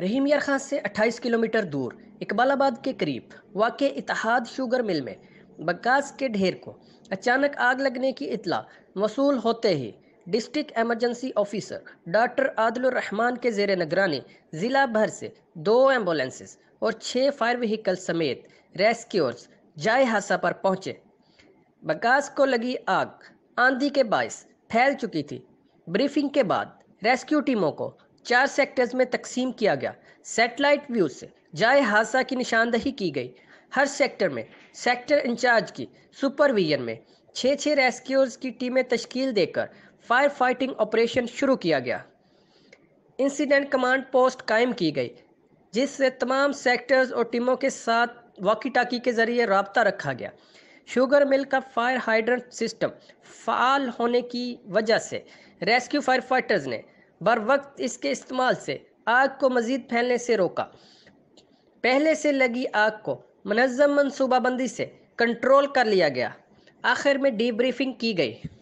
रहीम यार खान से 28 किलोमीटर दूर इकबालाबाद के करीब वाक़ इतिहाद शुगर मिल में बकास के ढेर को अचानक आग लगने की इतला मौसू होते ही district emergency officer doctor Adil Rahman के जेर निगरानी ज़िला भर से दो एम्बुलेंसेस और छः फायर व्हीकल समेत रेस्क्योर्स जाए हादसा पर पहुंचे बकास को लगी आग आंधी के बायस फैल चुकी थी ब्रीफिंग के बाद रेस्क्यू टीमों को चार सेक्टर्स में तकसीम किया गया सेटेलाइट व्यू से जाए हादसा की निशानदही की गई हर सेक्टर में सेक्टर इंचार्ज की सुपरविजन में छः छः रेस्क्यूर्स की टीमें तश्कील देकर फायर फाइटिंग ऑपरेशन शुरू किया गया इंसिडेंट कमांड पोस्ट कायम की गई जिससे तमाम सेक्टर्स और टीमों के साथ वाकी टाकी के ज़रिए रबता रखा गया शुगर मिल का फायर हाइड्रेंट सिस्टम फाल होने की वजह से रेस्क्यू फायर फाइटर्स ने बर वक्त इसके इस्तेमाल से आग को मज़ीद फैलने से रोका पहले से लगी आग को मनज़म मनसूबाबंदी से कंट्रोल कर लिया गया आखिर में डी ब्रीफिंग की गई